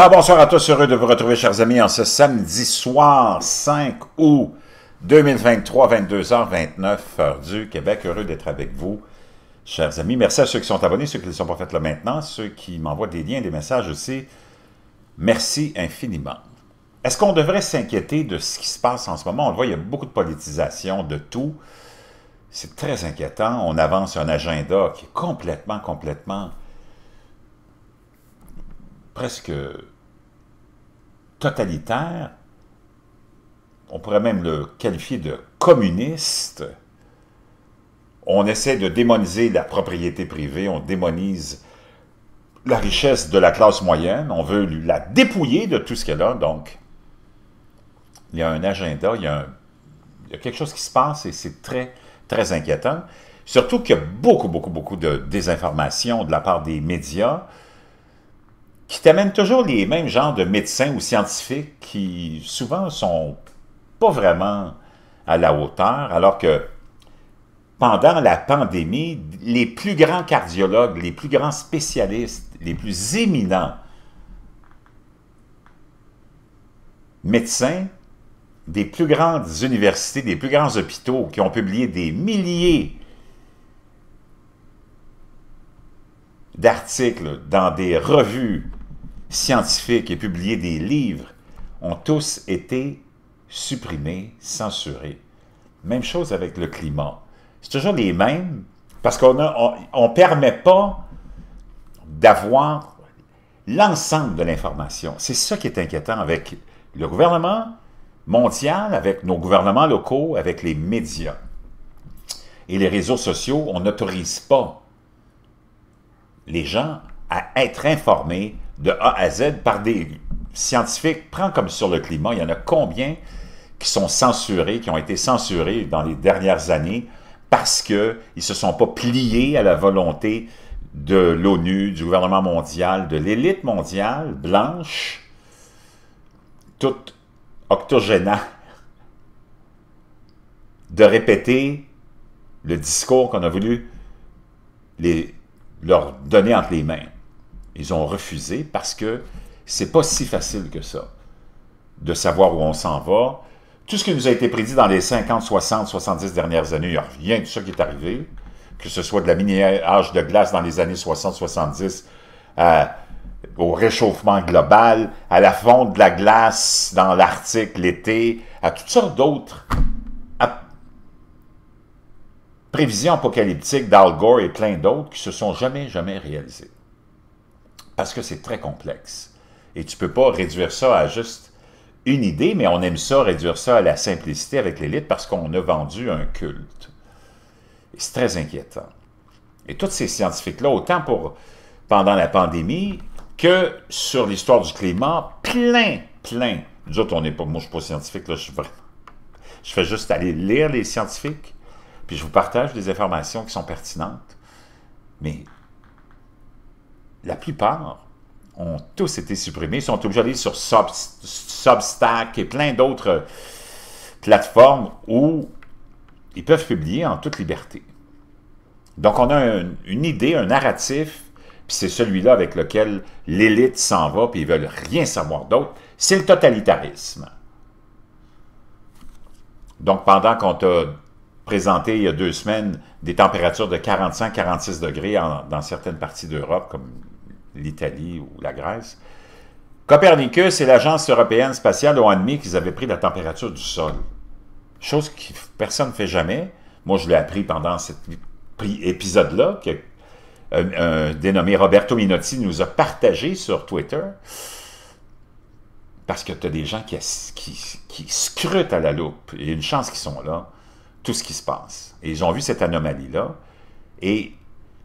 Ah, bonsoir à tous, heureux de vous retrouver, chers amis, en ce samedi soir 5 août 2023, 22h29, heure du Québec. Heureux d'être avec vous, chers amis. Merci à ceux qui sont abonnés, ceux qui ne sont pas faits là maintenant, ceux qui m'envoient des liens, des messages aussi. Merci infiniment. Est-ce qu'on devrait s'inquiéter de ce qui se passe en ce moment? On le voit, il y a beaucoup de politisation de tout. C'est très inquiétant. On avance un agenda qui est complètement, complètement presque totalitaire, on pourrait même le qualifier de communiste. On essaie de démoniser la propriété privée, on démonise la richesse de la classe moyenne, on veut la dépouiller de tout ce qu'elle a, donc il y a un agenda, il y a, quelque chose qui se passe et c'est très, très inquiétant. Surtout qu'il y a beaucoup, beaucoup, beaucoup de désinformation de la part des médias, qui t'amènent toujours les mêmes genres de médecins ou scientifiques qui souvent sont pas vraiment à la hauteur, alors que pendant la pandémie, les plus grands cardiologues, les plus grands spécialistes, les plus éminents médecins des plus grandes universités, des plus grands hôpitaux qui ont publié des milliers d'articles dans des revues scientifiques et publier des livres ont tous été supprimés, censurés. Même chose avec le climat. C'est toujours les mêmes parce qu'on ne permet pas d'avoir l'ensemble de l'information. C'est ça qui est inquiétant avec le gouvernement mondial, avec nos gouvernements locaux, avec les médias. Et les réseaux sociaux, on n'autorise pas les gens à être informé de A à Z par des scientifiques. Prends comme sur le climat, il y en a combien qui sont censurés, qui ont été censurés dans les dernières années parce qu'ils ne se sont pas pliés à la volonté de l'ONU, du gouvernement mondial, de l'élite mondiale blanche, toute octogénaire, de répéter le discours qu'on a voulu les, leur donner entre les mains. Ils ont refusé parce que c'est pas si facile que ça de savoir où on s'en va. Tout ce qui nous a été prédit dans les 50, 60, 70 dernières années, il n'y a rien de ça qui est arrivé, que ce soit de la mini-âge de glace dans les années 60, 70, euh, au réchauffement global, à la fonte de la glace dans l'Arctique l'été, à toutes sortes d'autres prévisions apocalyptiques d'Al Gore et plein d'autres qui se sont jamais, jamais réalisées parce que c'est très complexe. Et tu peux pas réduire ça à juste une idée, mais on aime ça, réduire ça à la simplicité avec l'élite parce qu'on a vendu un culte. C'est très inquiétant. Et tous ces scientifiques-là, autant pour pendant la pandémie que sur l'histoire du climat, plein, plein. Nous autres, on n'est pas, moi, je ne suis pas scientifique, là, je suis vraiment... Je fais juste aller lire les scientifiques, puis je vous partage des informations qui sont pertinentes. Mais la plupart ont tous été supprimés. Ils sont obligés d'aller sur Substack et plein d'autres plateformes où ils peuvent publier en toute liberté. Donc, on a une idée, un narratif, puis c'est celui-là avec lequel l'élite s'en va, puis ils veulent rien savoir d'autre. C'est le totalitarisme. Donc, pendant qu'on t'a présenté il y a deux semaines des températures de 45-46 degrés dans certaines parties d'Europe, comme l'Italie ou la Grèce. Copernicus et l'Agence européenne spatiale ont admis qu'ils avaient pris la température du sol. Chose que personne ne fait jamais. Moi, je l'ai appris pendant cet épisode-là, que euh, un, dénommé Roberto Minotti nous a partagé sur Twitter. Parce que tu as des gens qui, scrutent à la loupe. Il y a une chance qu'ils sont là, tout ce qui se passe. Et ils ont vu cette anomalie-là. Et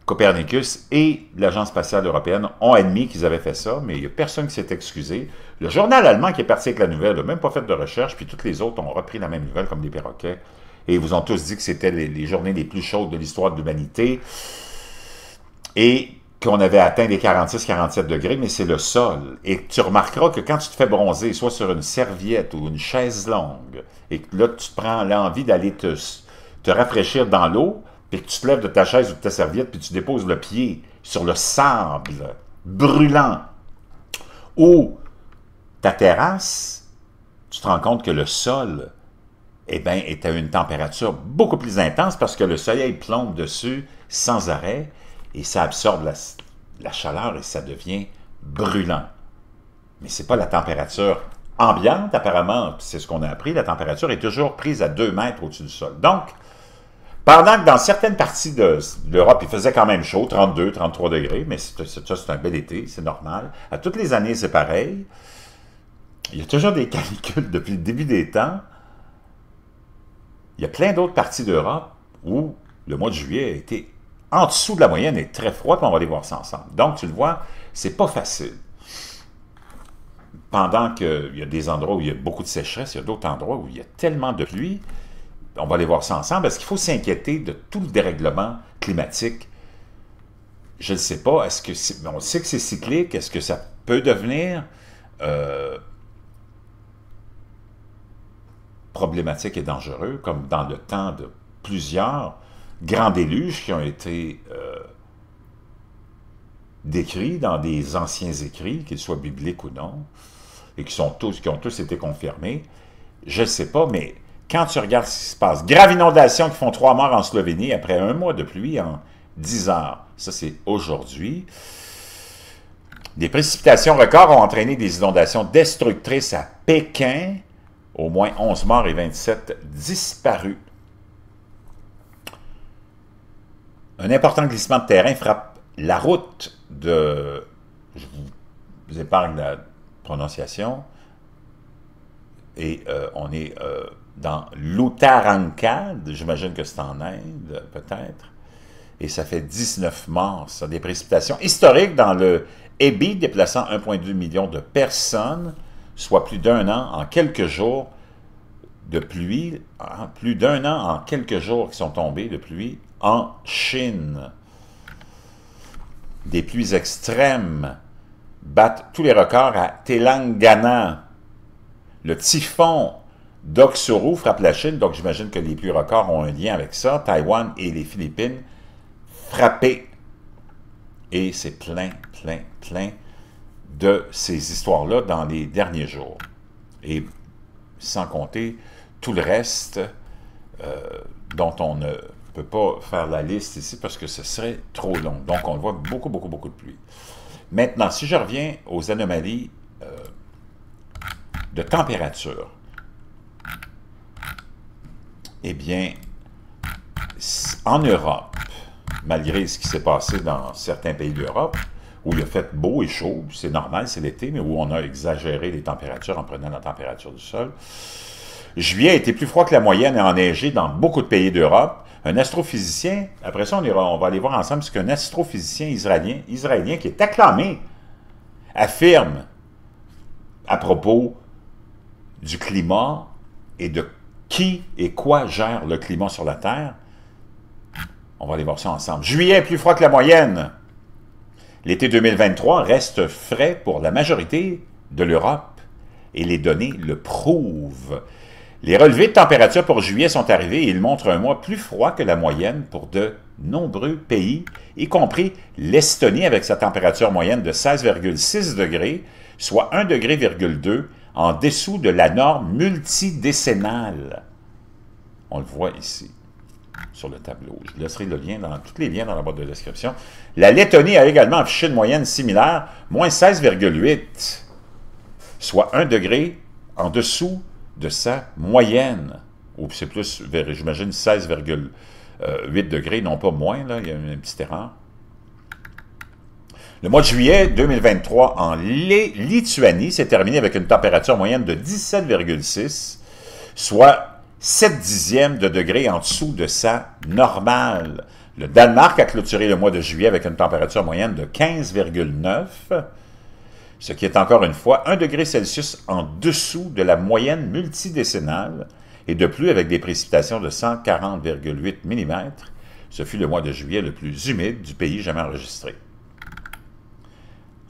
Copernicus et l'Agence spatiale européenne ont admis qu'ils avaient fait ça, mais il n'y a personne qui s'est excusé. Le journal allemand qui est parti avec la nouvelle n'a même pas fait de recherche, puis toutes les autres ont repris la même nouvelle comme des perroquets. Et vous ont tous dit que c'était les, journées les plus chaudes de l'histoire de l'humanité. Et qu'on avait atteint les 46-47 degrés, mais c'est le sol. Et tu remarqueras que quand tu te fais bronzer, soit sur une serviette ou une chaise longue, et que là, tu prends l'envie d'aller te rafraîchir dans l'eau, que tu te lèves de ta chaise ou de ta serviette, puis tu déposes le pied sur le sable brûlant ou ta terrasse, tu te rends compte que le sol eh ben, est à une température beaucoup plus intense parce que le soleil plombe dessus sans arrêt et ça absorbe la, la chaleur et ça devient brûlant. Mais ce n'est pas la température ambiante, apparemment, c'est ce qu'on a appris, la température est toujours prise à 2 mètres au-dessus du sol. Donc, pendant que dans certaines parties de l'Europe, il faisait quand même chaud, 32, 33 degrés, mais c'est un bel été, c'est normal. À toutes les années, c'est pareil. Il y a toujours des calculs depuis le début des temps. Il y a plein d'autres parties d'Europe où le mois de juillet a été en dessous de la moyenne et très froid, puis on va aller voir ça ensemble. Donc, tu le vois, c'est pas facile. Pendant qu'il y a des endroits où il y a beaucoup de sécheresse, il y a d'autres endroits où il y a tellement de pluie on va aller voir ça ensemble, est-ce qu'il faut s'inquiéter de tout le dérèglement climatique? Je ne sais pas, est-ce que on sait que c'est cyclique, est-ce que ça peut devenir euh, problématique et dangereux, comme dans le temps de plusieurs grands déluges qui ont été euh, décrits dans des anciens écrits, qu'ils soient bibliques ou non, et qui, sont tous, qui ont tous été confirmés. Je ne sais pas, mais quand tu regardes ce qui se passe, grave inondation qui font trois morts en Slovénie après un mois de pluie en 10 heures. Ça, c'est aujourd'hui. Des précipitations records ont entraîné des inondations destructrices à Pékin. Au moins 11 morts et 27 disparus. Un important glissement de terrain frappe la route de... Je vous épargne la prononciation. Et euh, on est... Euh, dans l'Uttarankad, j'imagine que c'est en Inde, peut-être, et ça fait 19 morts, ça, des précipitations historiques dans le Ebi, déplaçant 1,2 million de personnes, soit plus d'un an en quelques jours de pluie, ah, plus d'un an en quelques jours qui sont tombés de pluie en Chine. Des pluies extrêmes battent tous les records à Telangana. Le typhon Doc suru frappe la Chine, donc j'imagine que les plus records ont un lien avec ça. Taïwan et les Philippines frappés. Et c'est plein, plein, plein de ces histoires-là dans les derniers jours. Et sans compter tout le reste euh, dont on ne peut pas faire la liste ici parce que ce serait trop long. Donc on voit beaucoup, beaucoup, beaucoup de pluie. Maintenant, si je reviens aux anomalies euh, de température, eh bien, en Europe, malgré ce qui s'est passé dans certains pays d'Europe, où il a fait beau et chaud, c'est normal, c'est l'été, mais où on a exagéré les températures en prenant la température du sol. Juillet a été plus froid que la moyenne et enneigé dans beaucoup de pays d'Europe. Un astrophysicien, après ça on, ira, on va aller voir ensemble ce qu'un astrophysicien israélien, israélien qui est acclamé, affirme à propos du climat et de qui et quoi gère le climat sur la Terre? On va aller voir ça ensemble. Juillet, plus froid que la moyenne. L'été 2023 reste frais pour la majorité de l'Europe et les données le prouvent. Les relevés de température pour juillet sont arrivés et ils montrent un mois plus froid que la moyenne pour de nombreux pays, y compris l'Estonie avec sa température moyenne de 16,6 degrés, soit 1,2 degré en dessous de la norme multidécennale. On le voit ici, sur le tableau. Je laisserai le lien dans tous les liens dans la boîte de description. La Lettonie a également affiché une moyenne similaire, moins 16,8, soit 1 degré en dessous de sa moyenne. Ou c'est plus, j'imagine, 16,8 degrés, non pas moins, là, il y a une petite erreur. Le mois de juillet 2023 en Lituanie s'est terminé avec une température moyenne de 17,6, soit 7 dixièmes de degré en dessous de sa normale. Le Danemark a clôturé le mois de juillet avec une température moyenne de 15,9, ce qui est encore une fois 1 degré Celsius en dessous de la moyenne multidécennale, et de plus avec des précipitations de 140,8 mm. Ce fut le mois de juillet le plus humide du pays jamais enregistré.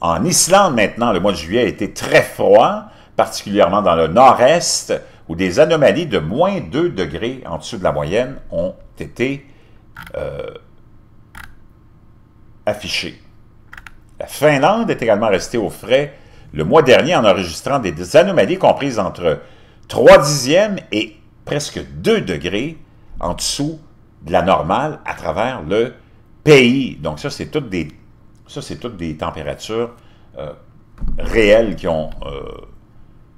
En Islande maintenant, le mois de juillet a été très froid, particulièrement dans le nord-est, où des anomalies de moins 2 degrés en dessous de la moyenne ont été euh, affichées. La Finlande est également restée au frais le mois dernier en enregistrant des anomalies comprises entre 3 dixièmes et presque 2 degrés en dessous de la normale à travers le pays. Donc ça, c'est toutes des ça, c'est toutes des températures euh, réelles qui ont, euh,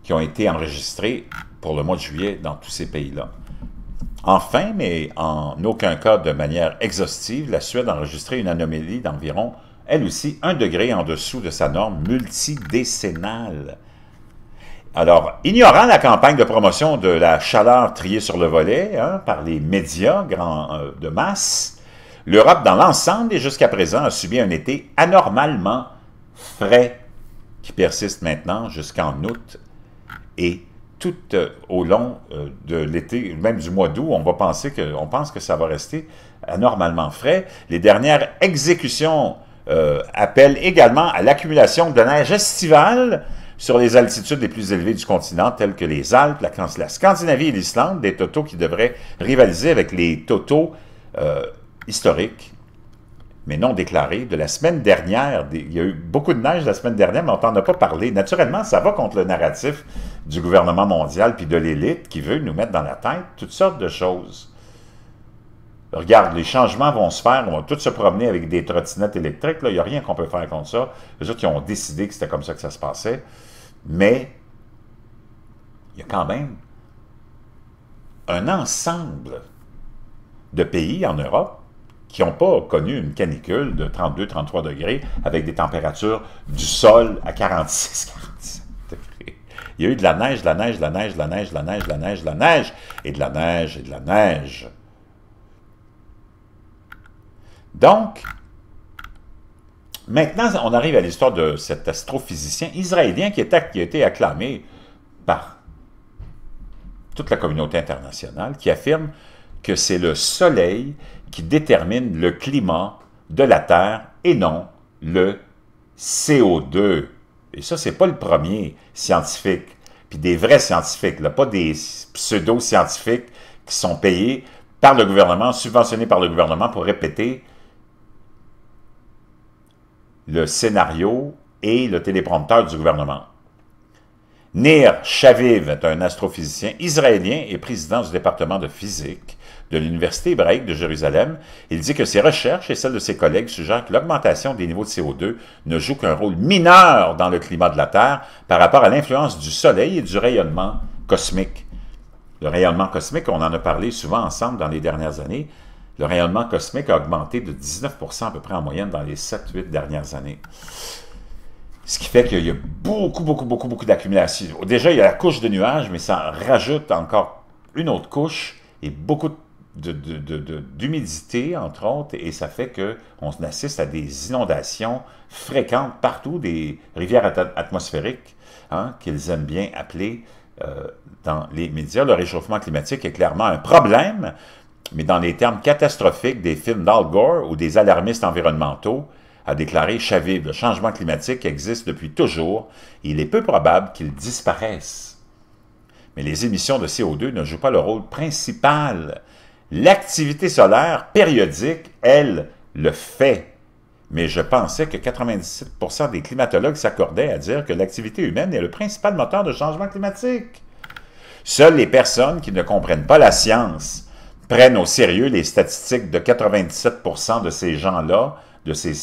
qui ont été enregistrées pour le mois de juillet dans tous ces pays-là. Enfin, mais en aucun cas de manière exhaustive, la Suède a enregistré une anomalie d'environ, elle aussi, un degré en dessous de sa norme multidécennale. Alors, ignorant la campagne de promotion de la chaleur triée sur le volet hein, par les médias euh, de masse, L'Europe dans l'ensemble et jusqu'à présent a subi un été anormalement frais qui persiste maintenant jusqu'en août et tout euh, au long euh, de l'été, même du mois d'août, on va penser que, on pense que ça va rester anormalement frais. Les dernières exécutions euh, appellent également à l'accumulation de neige estivale sur les altitudes les plus élevées du continent, telles que les Alpes, la, la Scandinavie et l'Islande, des totaux qui devraient rivaliser avec les totaux historique, mais non déclaré, de la semaine dernière. Il y a eu beaucoup de neige la semaine dernière, mais on n'en a pas parlé. Naturellement, ça va contre le narratif du gouvernement mondial puis de l'élite qui veut nous mettre dans la tête toutes sortes de choses. Regarde, les changements vont se faire, on va tous se promener avec des trottinettes électriques, il n'y a rien qu'on peut faire contre ça. Les autres, ils ont décidé que c'était comme ça que ça se passait, mais il y a quand même un ensemble de pays en Europe qui n'ont pas connu une canicule de 32-33 degrés avec des températures du sol à 46-47 degrés. Il y a eu de la neige, de la neige, de la neige, de la neige, de la neige, de la neige, de la neige, et de la neige, et de la neige. Donc, maintenant, on arrive à l'histoire de cet astrophysicien israélien qui a été acclamé par toute la communauté internationale, qui affirme que c'est le Soleil qui détermine le climat de la Terre et non le CO2. Et ça, n'est pas le premier scientifique, puis des vrais scientifiques, pas des pseudo-scientifiques qui sont payés par le gouvernement, subventionnés par le gouvernement pour répéter le scénario et le téléprompteur du gouvernement. Nir Shaviv est un astrophysicien israélien et président du département de physique de l'Université hébraïque de Jérusalem, il dit que ses recherches et celles de ses collègues suggèrent que l'augmentation des niveaux de CO2 ne joue qu'un rôle mineur dans le climat de la Terre par rapport à l'influence du Soleil et du rayonnement cosmique. Le rayonnement cosmique, on en a parlé souvent ensemble dans les dernières années, le rayonnement cosmique a augmenté de 19% à peu près en moyenne dans les 7-8 dernières années. Ce qui fait qu'il y a beaucoup, beaucoup, beaucoup, beaucoup d'accumulation. Déjà, il y a la couche de nuages, mais ça rajoute encore une autre couche et beaucoup de d'humidité, entre autres, et ça fait qu'on assiste à des inondations fréquentes partout, des rivières atmosphériques, hein, qu'ils aiment bien appeler euh, dans les médias. Le réchauffement climatique est clairement un problème, mais dans les termes catastrophiques des films d'Al Gore ou des alarmistes environnementaux, a déclaré Chaviv, le changement climatique existe depuis toujours et il est peu probable qu'il disparaisse. Mais les émissions de CO2 ne jouent pas le rôle principal L'activité solaire périodique, elle, le fait. Mais je pensais que 97% des climatologues s'accordaient à dire que l'activité humaine est le principal moteur de changement climatique. Seules les personnes qui ne comprennent pas la science prennent au sérieux les statistiques de 97% de ces gens-là, de ces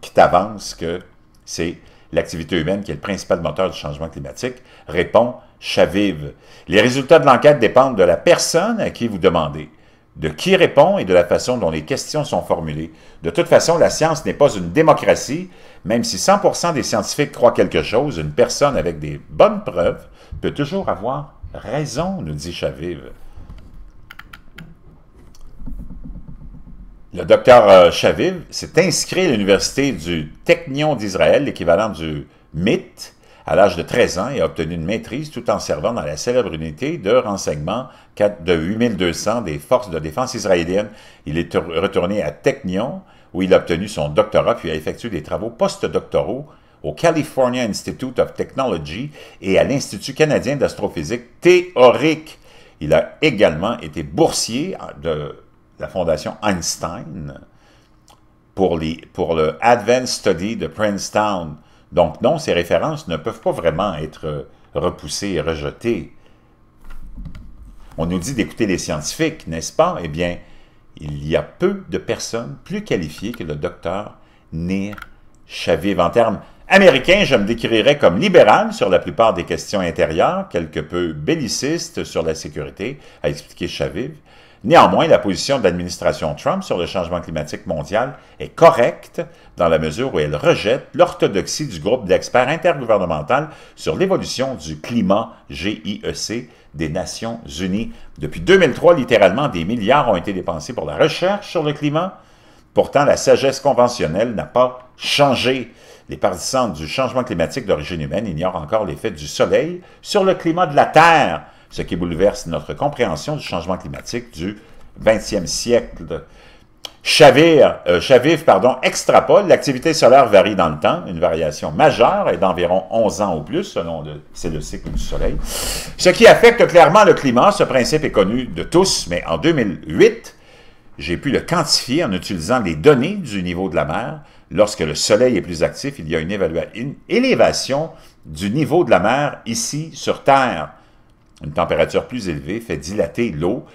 qui t'avancent que c'est l'activité humaine qui est le principal moteur du changement climatique, répondent. Chaviv. Les résultats de l'enquête dépendent de la personne à qui vous demandez, de qui répond et de la façon dont les questions sont formulées. De toute façon, la science n'est pas une démocratie, même si 100% des scientifiques croient quelque chose, une personne avec des bonnes preuves peut toujours avoir raison, nous dit Chaviv. Le docteur euh, Chaviv s'est inscrit à l'université du Technion d'Israël, l'équivalent du MIT, à l'âge de 13 ans, il a obtenu une maîtrise tout en servant dans la célèbre unité de renseignement de 8200 des forces de défense israéliennes. Il est retourné à Technion, où il a obtenu son doctorat, puis a effectué des travaux postdoctoraux au California Institute of Technology et à l'Institut canadien d'astrophysique théorique. Il a également été boursier de la Fondation Einstein pour, les, pour le Advanced Study de Princeton. Donc non, ces références ne peuvent pas vraiment être euh, repoussées et rejetées. On nous dit d'écouter les scientifiques, n'est-ce pas? Eh bien, il y a peu de personnes plus qualifiées que le docteur Nir Chaviv. En termes américains, je me décrirais comme libéral sur la plupart des questions intérieures, quelque peu belliciste sur la sécurité, a expliqué Chaviv. Néanmoins, la position de l'administration Trump sur le changement climatique mondial est correcte dans la mesure où elle rejette l'orthodoxie du groupe d'experts intergouvernemental sur l'évolution du climat GIEC des Nations Unies. Depuis 2003, littéralement, des milliards ont été dépensés pour la recherche sur le climat. Pourtant, la sagesse conventionnelle n'a pas changé. Les partisans du changement climatique d'origine humaine ignorent encore l'effet du soleil sur le climat de la Terre ce qui bouleverse notre compréhension du changement climatique du 20e siècle. Euh, Chavir, pardon, extrapole, l'activité solaire varie dans le temps, une variation majeure est d'environ 11 ans ou plus, selon le, c'est le cycle du Soleil, ce qui affecte clairement le climat. Ce principe est connu de tous, mais en 2008, j'ai pu le quantifier en utilisant les données du niveau de la mer. Lorsque le Soleil est plus actif, il y a une, élévation du niveau de la mer ici sur Terre. Une température plus élevée fait dilater l'eau.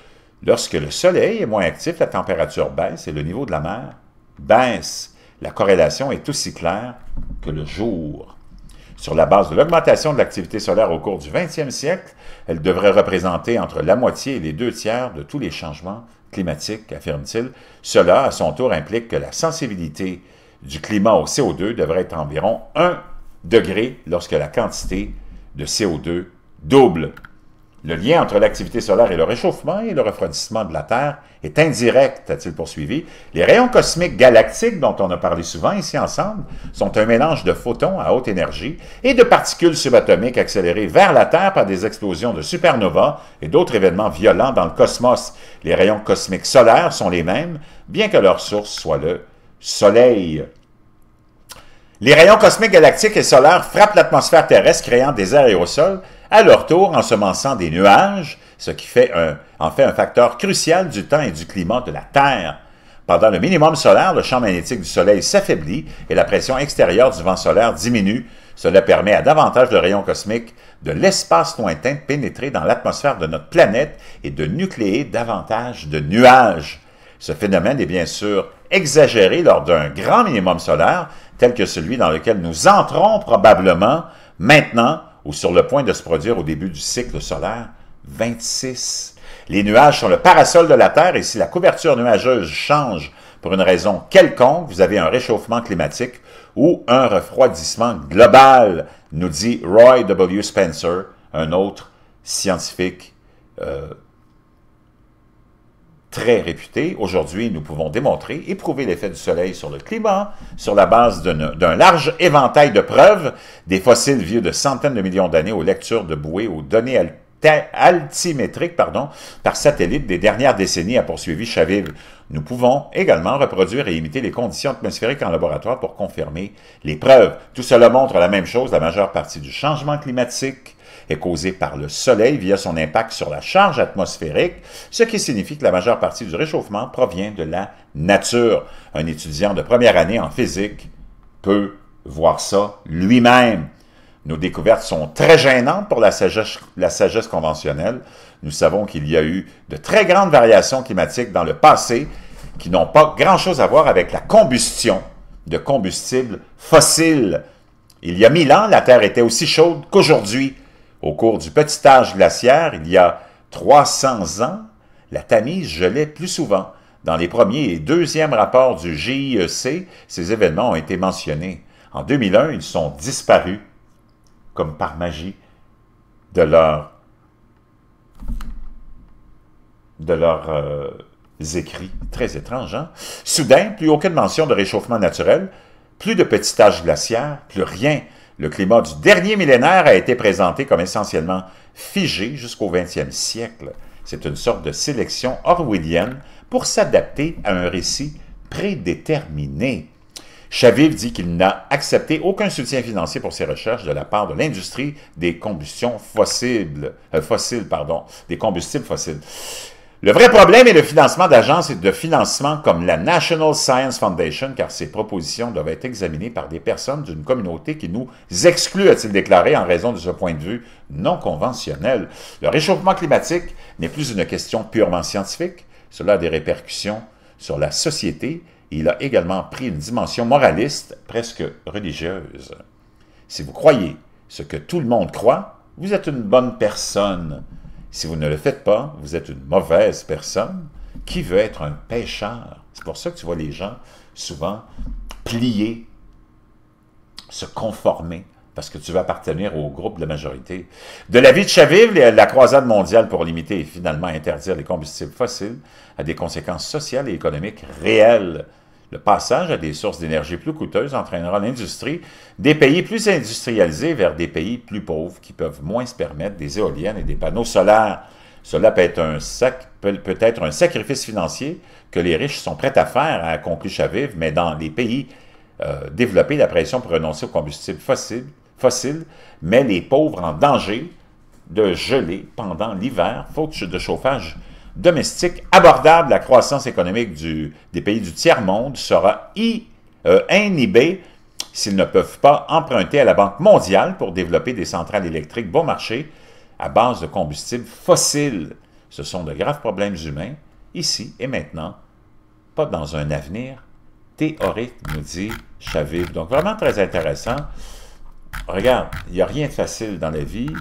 Lorsque le soleil est moins actif, la température baisse et le niveau de la mer baisse. La corrélation est aussi claire que le jour. Sur la base de l'augmentation de l'activité solaire au cours du 20e siècle, elle devrait représenter entre la moitié et les deux tiers de tous les changements climatiques, affirme-t-il. Cela, à son tour, implique que la sensibilité du climat au CO2 devrait être environ 1 degré lorsque la quantité de CO2 double. Le lien entre l'activité solaire et le réchauffement et le refroidissement de la Terre est indirect, a-t-il poursuivi. Les rayons cosmiques galactiques dont on a parlé souvent ici ensemble sont un mélange de photons à haute énergie et de particules subatomiques accélérées vers la Terre par des explosions de supernovas et d'autres événements violents dans le cosmos. Les rayons cosmiques solaires sont les mêmes, bien que leur source soit le Soleil. Les rayons cosmiques galactiques et solaires frappent l'atmosphère terrestre créant des aérosols à leur tour en semençant des nuages, ce qui fait un, en fait un facteur crucial du temps et du climat de la Terre. Pendant le minimum solaire, le champ magnétique du Soleil s'affaiblit et la pression extérieure du vent solaire diminue. Cela permet à davantage de rayons cosmiques de l'espace lointain de pénétrer dans l'atmosphère de notre planète et de nucléer davantage de nuages. Ce phénomène est bien sûr exagéré lors d'un grand minimum solaire, tel que celui dans lequel nous entrons probablement maintenant ou sur le point de se produire au début du cycle solaire 26. Les nuages sont le parasol de la Terre et si la couverture nuageuse change pour une raison quelconque, vous avez un réchauffement climatique ou un refroidissement global, nous dit Roy W. Spencer, un autre scientifique euh, très réputé. Aujourd'hui, nous pouvons démontrer et prouver l'effet du Soleil sur le climat sur la base d'un large éventail de preuves, des fossiles vieux de centaines de millions d'années aux lectures de bouées, aux données altimétriques pardon, par satellite des dernières décennies, a poursuivi Chaviv. Nous pouvons également reproduire et imiter les conditions atmosphériques en laboratoire pour confirmer les preuves. Tout cela montre la même chose, la majeure partie du changement climatique est causée par le Soleil via son impact sur la charge atmosphérique, ce qui signifie que la majeure partie du réchauffement provient de la nature. Un étudiant de première année en physique peut voir ça lui-même. Nos découvertes sont très gênantes pour la sagesse, conventionnelle. Nous savons qu'il y a eu de très grandes variations climatiques dans le passé qui n'ont pas grand-chose à voir avec la combustion de combustibles fossiles. Il y a mille ans, la Terre était aussi chaude qu'aujourd'hui. Au cours du petit âge glaciaire, il y a 300 ans, la Tamise gelait plus souvent. Dans les premiers et deuxièmes rapports du GIEC, ces événements ont été mentionnés. En 2001, ils sont disparus, comme par magie, de de leurs euh, écrits. Très étrange, hein? Soudain, plus aucune mention de réchauffement naturel, plus de petit âge glaciaire, plus rien. Le climat du dernier millénaire a été présenté comme essentiellement figé jusqu'au 20e siècle. C'est une sorte de sélection orwellienne pour s'adapter à un récit prédéterminé. Chaviv dit qu'il n'a accepté aucun soutien financier pour ses recherches de la part de l'industrie des combustions fossiles, euh, pardon, des combustibles fossiles. Le vrai problème est le financement d'agences et de financements comme la National Science Foundation, car ces propositions doivent être examinées par des personnes d'une communauté qui nous exclut, a-t-il déclaré, en raison de ce point de vue non conventionnel. Le réchauffement climatique n'est plus une question purement scientifique, cela a des répercussions sur la société et il a également pris une dimension moraliste, presque religieuse. Si vous croyez ce que tout le monde croit, vous êtes une bonne personne. Si vous ne le faites pas, vous êtes une mauvaise personne qui veut être un pécheur. C'est pour ça que tu vois les gens souvent plier, se conformer, parce que tu veux appartenir au groupe de la majorité. De la vie de Chaviv, la croisade mondiale pour limiter et finalement interdire les combustibles fossiles a des conséquences sociales et économiques réelles le passage à des sources d'énergie plus coûteuses entraînera l'industrie des pays plus industrialisés vers des pays plus pauvres qui peuvent moins se permettre des éoliennes et des panneaux solaires. Cela peut être un, sac, peut, être un sacrifice financier que les riches sont prêts à faire, accomplir conclu Chaviv, mais dans les pays euh, développés, la pression pour renoncer aux combustibles fossiles, fossiles met les pauvres en danger de geler pendant l'hiver, faute de chauffage domestique abordable, la croissance économique des pays du tiers-monde sera euh, inhibée s'ils ne peuvent pas emprunter à la Banque mondiale pour développer des centrales électriques bon marché à base de combustibles fossiles. Ce sont de graves problèmes humains, ici et maintenant, pas dans un avenir théorique, nous dit Chaviv. Donc, vraiment très intéressant. Regarde, il n'y a rien de facile dans la vie,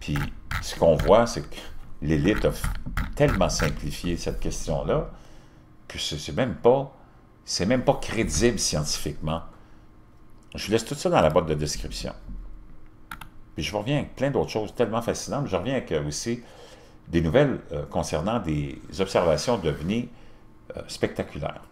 puis ce qu'on voit, c'est que l'élite a tellement simplifié cette question-là que ce même pas c'est même pas crédible scientifiquement. Je laisse tout ça dans la boîte de description. Puis je reviens avec plein d'autres choses tellement fascinantes. Je reviens avec euh, aussi des nouvelles euh, concernant des observations devenues euh, spectaculaires.